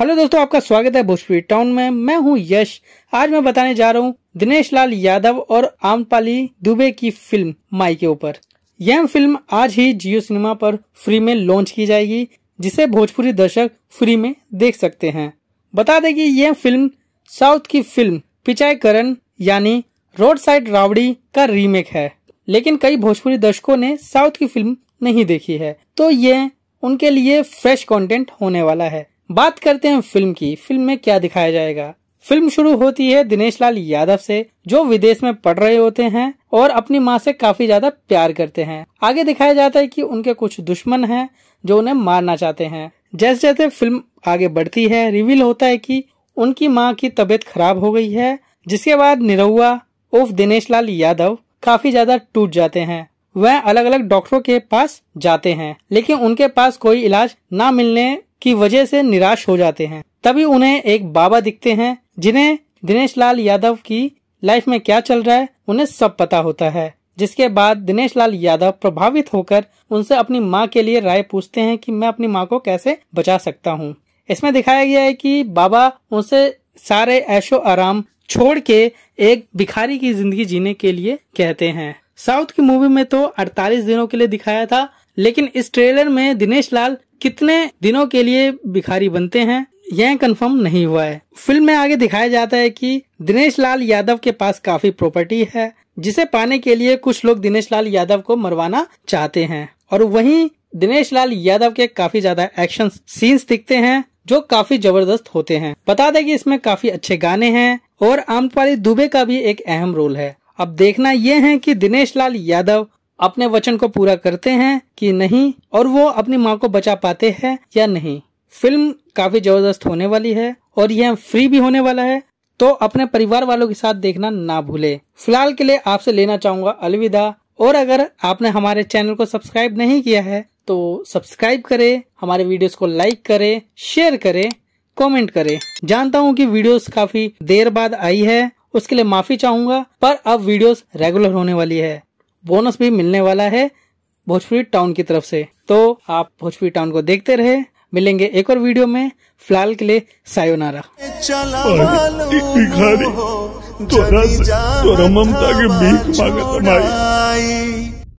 hello दोस्तों आपका स्वागत है भोजपुरी टाउन में मैं हूं यश आज मैं बताने जा रहा हूं दिनेश लाल यादव और आमपाली दुबे की फिल्म माई के ऊपर यह फिल्म आज ही जियो सिनेमा पर फ्री में लॉन्च की जाएगी जिसे भोजपुरी दर्शक फ्री में देख सकते हैं बता दें कि यह फिल्म साउथ की फिल्म पिचाई करण यानी रोड साइड रावड़ी का रीमेक है लेकिन कई भोजपुरी दर्शकों ने साउथ की फिल्म नहीं देखी है तो ये उनके लिए फ्रेश कंटेंट होने वाला है बात करते हैं फिल्म की फिल्म में क्या दिखाया जाएगा फिल्म शुरू होती है दिनेश लाल यादव से जो विदेश में पढ़ रहे होते हैं और अपनी माँ से काफी ज्यादा प्यार करते हैं आगे दिखाया जाता है कि उनके कुछ दुश्मन हैं जो उन्हें मारना चाहते हैं जैसे जैसे फिल्म आगे बढ़ती है रिवील होता है कि उनकी माँ की तबीयत खराब हो गई है जिसके बाद निरहुआ उर्फ दिनेश लाल यादव काफी ज्यादा टूट जाते हैं वह अलग अलग डॉक्टरों के पास जाते हैं लेकिन उनके पास कोई इलाज ना मिलने की वजह से निराश हो जाते हैं तभी उन्हें एक बाबा दिखते हैं जिन्हें दिनेश लाल यादव की लाइफ में क्या चल रहा है उन्हें सब पता होता है जिसके बाद दिनेश लाल यादव प्रभावित होकर उनसे अपनी माँ के लिए राय पूछते हैं कि मैं अपनी माँ को कैसे बचा सकता हूँ इसमें दिखाया गया है कि बाबा उनसे सारे ऐशो आराम छोड़ के एक भिखारी की जिंदगी जीने के लिए कहते हैं साउथ की मूवी में तो 48 दिनों के लिए दिखाया था लेकिन इस ट्रेलर में दिनेश लाल कितने दिनों के लिए भिखारी बनते हैं यह कंफर्म नहीं हुआ है फिल्म में आगे दिखाया जाता है कि दिनेश लाल यादव के पास काफी प्रॉपर्टी है जिसे पाने के लिए कुछ लोग दिनेश लाल यादव को मरवाना चाहते हैं और वहीं दिनेश लाल यादव के काफी ज्यादा एक्शन सीन्स दिखते हैं जो काफी जबरदस्त होते हैं बता दें कि इसमें काफी अच्छे गाने हैं और आमपाली दुबे का भी एक अहम रोल है अब देखना यह है कि दिनेश लाल यादव अपने वचन को पूरा करते हैं कि नहीं और वो अपनी माँ को बचा पाते हैं या नहीं फिल्म काफी जबरदस्त होने वाली है और यह फ्री भी होने वाला है तो अपने परिवार वालों के साथ देखना ना भूले फिलहाल के लिए आपसे लेना चाहूंगा अलविदा और अगर आपने हमारे चैनल को सब्सक्राइब नहीं किया है तो सब्सक्राइब करें हमारे वीडियोस को लाइक करें शेयर करें कमेंट करें जानता हूं कि वीडियोस काफी देर बाद आई है उसके लिए माफी चाहूंगा पर अब वीडियोस रेगुलर होने वाली है बोनस भी मिलने वाला है भोजपुरी टाउन की तरफ से तो आप भोजपुरी टाउन को देखते रहे मिलेंगे एक और वीडियो में फिलहाल के लिए सायोनारा तोरा, ममता के बीच